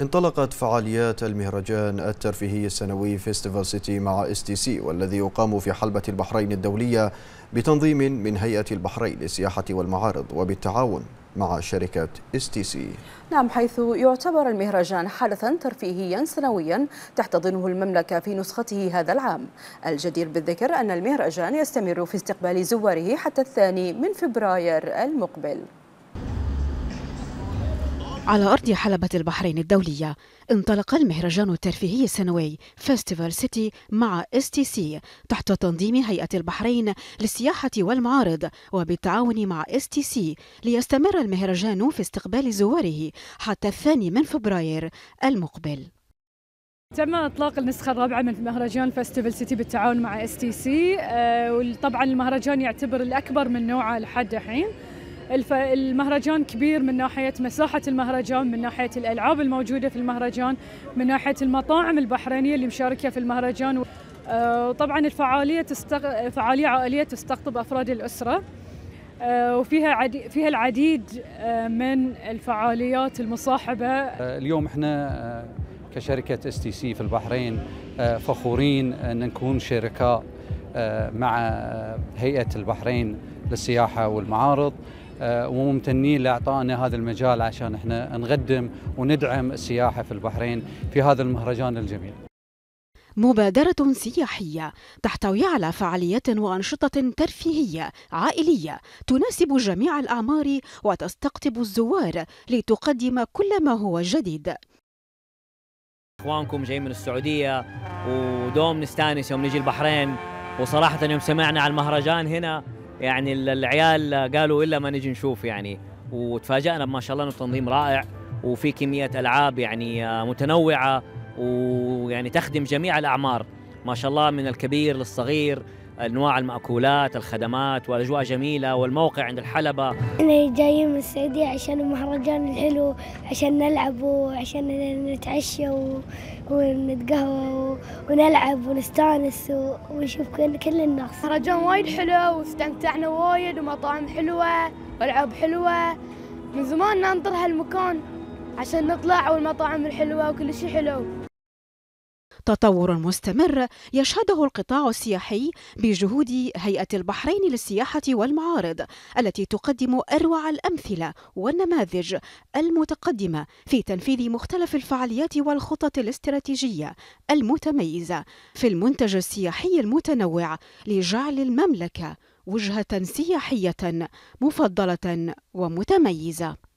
انطلقت فعاليات المهرجان الترفيهي السنوي فيستيفال سيتي مع اس تي سي والذي يقام في حلبة البحرين الدولية بتنظيم من هيئة البحرين للسياحة والمعارض وبالتعاون مع شركة اس تي سي نعم حيث يعتبر المهرجان حدثا ترفيهيا سنويا تحتضنه المملكة في نسخته هذا العام الجدير بالذكر أن المهرجان يستمر في استقبال زواره حتى الثاني من فبراير المقبل على أرض حلبة البحرين الدولية انطلق المهرجان الترفيهي السنوي فيستيفال سيتي مع اس تي سي تحت تنظيم هيئة البحرين للسياحة والمعارض وبالتعاون مع اس تي سي ليستمر المهرجان في استقبال زواره حتى الثاني من فبراير المقبل تم اطلاق النسخه الرابعه من مهرجان فيستيفال سيتي بالتعاون مع اس آه، تي سي وطبعا المهرجان يعتبر الاكبر من نوعه لحد الحين المهرجان كبير من ناحية مساحة المهرجان من ناحية الألعاب الموجودة في المهرجان من ناحية المطاعم البحرينية اللي مشاركة في المهرجان آه، طبعا الفعالية تستق... فعالية عائلية تستقطب أفراد الأسرة آه، وفيها عدي... فيها العديد آه، من الفعاليات المصاحبة اليوم احنا كشركة اس تي سي في البحرين آه، فخورين أن آه، نكون شركاء آه، مع هيئة البحرين للسياحة والمعارض وممتنين لاعطائنا هذا المجال عشان احنا نقدم وندعم السياحه في البحرين في هذا المهرجان الجميل. مبادرة سياحية تحتوي على فعاليات وأنشطة ترفيهية عائلية تناسب جميع الأعمار وتستقطب الزوار لتقدم كل ما هو جديد اخوانكم جايين من السعوديه ودوم نستانس يوم نجي البحرين وصراحه يوم سمعنا على المهرجان هنا يعني العيال قالوا الا ما نجي نشوف يعني وتفاجئنا ما شاء الله انه تنظيم رائع وفي كميه العاب يعني آه، متنوعه ويعني تخدم جميع الاعمار ما شاء الله من الكبير للصغير انواع المأكولات، الخدمات والاجواء جميله والموقع عند الحلبه. انا جايين من السعوديه عشان المهرجان الحلو، عشان نلعب وعشان نتعشى ونتقهوى ونلعب ونستانس ونشوف كل, كل الناس. مهرجان وايد حلو واستمتعنا وايد ومطاعم حلوه والعاب حلوه. من زمان ننطر هالمكان عشان نطلع والمطاعم الحلوه وكل شيء حلو. تطور مستمر يشهده القطاع السياحي بجهود هيئة البحرين للسياحة والمعارض التي تقدم أروع الأمثلة والنماذج المتقدمة في تنفيذ مختلف الفعاليات والخطط الاستراتيجية المتميزة في المنتج السياحي المتنوع لجعل المملكة وجهة سياحية مفضلة ومتميزة